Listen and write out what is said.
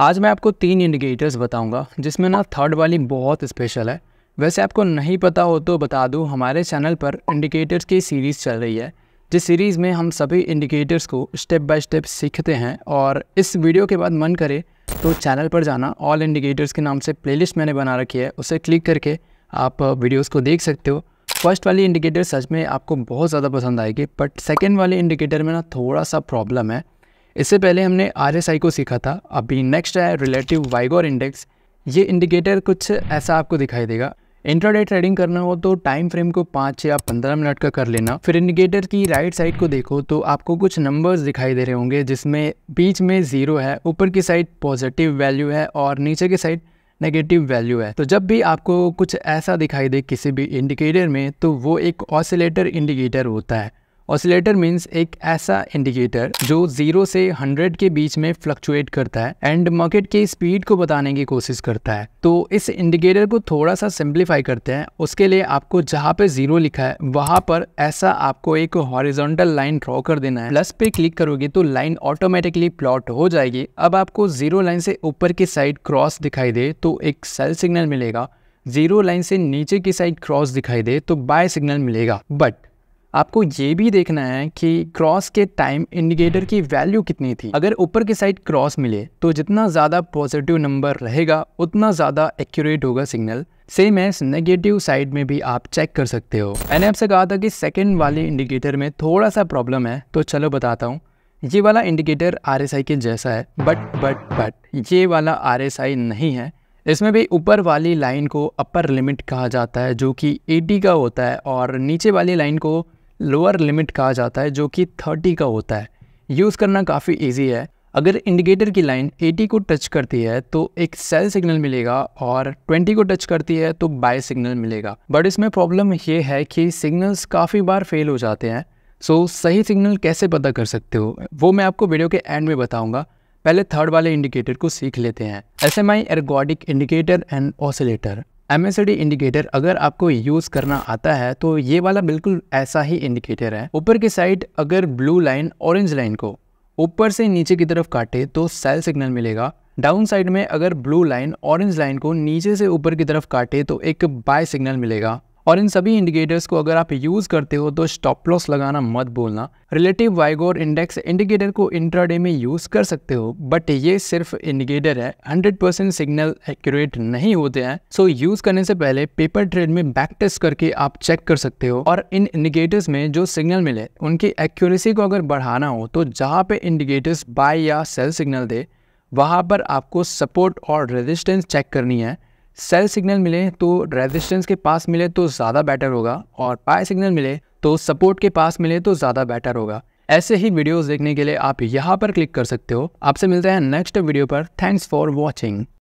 आज मैं आपको तीन इंडिकेटर्स बताऊंगा जिसमें ना थर्ड वाली बहुत स्पेशल है वैसे आपको नहीं पता हो तो बता दूँ हमारे चैनल पर इंडिकेटर्स की सीरीज़ चल रही है जिस सीरीज़ में हम सभी इंडिकेटर्स को स्टेप बाय स्टेप सीखते हैं और इस वीडियो के बाद मन करे तो चैनल पर जाना ऑल इंडिकेटर्स के नाम से प्ले मैंने बना रखी है उसे क्लिक करके आप वीडियोज़ को देख सकते हो फर्स्ट वाली इंडिकेटर सच में आपको बहुत ज़्यादा पसंद आएगी बट सेकेंड वाले इंडिकेटर में ना थोड़ा सा प्रॉब्लम है इससे पहले हमने आर को सीखा था अभी नेक्स्ट है रिलेटिव वाइगोर इंडेक्स ये इंडिकेटर कुछ ऐसा आपको दिखाई देगा इंट्राडे ट्रेडिंग करना हो तो टाइम फ्रेम को पाँच या पंद्रह मिनट का कर लेना फिर इंडिकेटर की राइट साइड को देखो तो आपको कुछ नंबर्स दिखाई दे रहे होंगे जिसमें बीच में ज़ीरो है ऊपर की साइड पॉजिटिव वैल्यू है और नीचे की साइड नेगेटिव वैल्यू है तो जब भी आपको कुछ ऐसा दिखाई दे किसी भी इंडिकेटर में तो वो एक ऑसिलेटर इंडिकेटर होता है ऑसिलेटर मीन्स एक ऐसा इंडिकेटर जो जीरो से हंड्रेड के बीच में फ्लक्चुएट करता है एंड मार्केट के स्पीड को बताने की कोशिश करता है तो इस इंडिकेटर को थोड़ा सा सिंप्लीफाई करते हैं उसके लिए आपको जहाँ पे जीरो लिखा है वहां पर ऐसा आपको एक हॉरिजॉन्टल लाइन ड्रॉ कर देना है प्लस पे क्लिक करोगे तो लाइन ऑटोमेटिकली प्लॉट हो जाएगी अब आपको जीरो लाइन से ऊपर की साइड क्रॉस दिखाई दे तो एक सेल सिग्नल मिलेगा जीरो लाइन से नीचे की साइड क्रॉस दिखाई दे तो बाय सिग्नल मिलेगा बट आपको ये भी देखना है कि क्रॉस के टाइम इंडिकेटर की वैल्यू कितनी थी अगर ऊपर की साइड क्रॉस मिले तो जितना ज़्यादा पॉजिटिव नंबर रहेगा उतना ज़्यादा एक्यूरेट होगा सिग्नल सेम है नेगेटिव साइड में भी आप चेक कर सकते हो मैंने आपसे कहा था कि सेकेंड वाले इंडिकेटर में थोड़ा सा प्रॉब्लम है तो चलो बताता हूँ ये वाला इंडिकेटर आर के जैसा है बट बट बट ये वाला आर नहीं है इसमें भी ऊपर वाली लाइन को अपर लिमिट कहा जाता है जो कि 80 का होता है और नीचे वाली लाइन को लोअर लिमिट कहा जाता है जो कि 30 का होता है यूज़ करना काफ़ी इजी है अगर इंडिकेटर की लाइन 80 को टच करती है तो एक सेल सिग्नल मिलेगा और 20 को टच करती है तो बाय सिग्नल मिलेगा बट इसमें प्रॉब्लम ये है कि सिग्नल्स काफ़ी बार फेल हो जाते हैं सो so, सही सिग्नल कैसे पता कर सकते हो वो मैं आपको वीडियो के एंड में बताऊँगा पहले थर्ड वाले इंडिकेटर को सीख लेते हैं S M I ergodic indicator and oscillator M indicator अगर आपको यूज़ करना आता है तो ये वाला बिल्कुल ऐसा ही इंडिकेटर है ऊपर की साइड अगर ब्लू लाइन ऑरेंज लाइन को ऊपर से नीचे की तरफ काटे तो सेल सिग्नल मिलेगा डाउन साइड में अगर ब्लू लाइन ऑरेंज लाइन को नीचे से ऊपर की तरफ काटे तो एक बाय सिग्नल मिलेगा और इन सभी इंडिकेटर्स को अगर आप यूज़ करते हो तो स्टॉप लॉस लगाना मत बोलना रिलेटिव वाइगोर इंडेक्स इंडिकेटर को इंट्राडे में यूज़ कर सकते हो बट ये सिर्फ इंडिकेटर है 100% सिग्नल एक्यूरेट नहीं होते हैं सो so यूज़ करने से पहले पेपर ट्रेड में बैक टेस्ट करके आप चेक कर सकते हो और इन इंडिकेटर्स में जो सिग्नल मिले उनकी एक्यूरेसी को अगर बढ़ाना हो तो जहाँ पे इंडिकेटर्स बाय या सेल सिग्नल दे वहाँ पर आपको सपोर्ट और रेजिस्टेंस चेक करनी है सेल सिग्नल मिले तो रेजिस्टेंस के पास मिले तो ज़्यादा बेटर होगा और पाए सिग्नल मिले तो सपोर्ट के पास मिले तो ज़्यादा बेटर होगा ऐसे ही वीडियोस देखने के लिए आप यहाँ पर क्लिक कर सकते हो आपसे मिलते हैं नेक्स्ट वीडियो पर थैंक्स फॉर वॉचिंग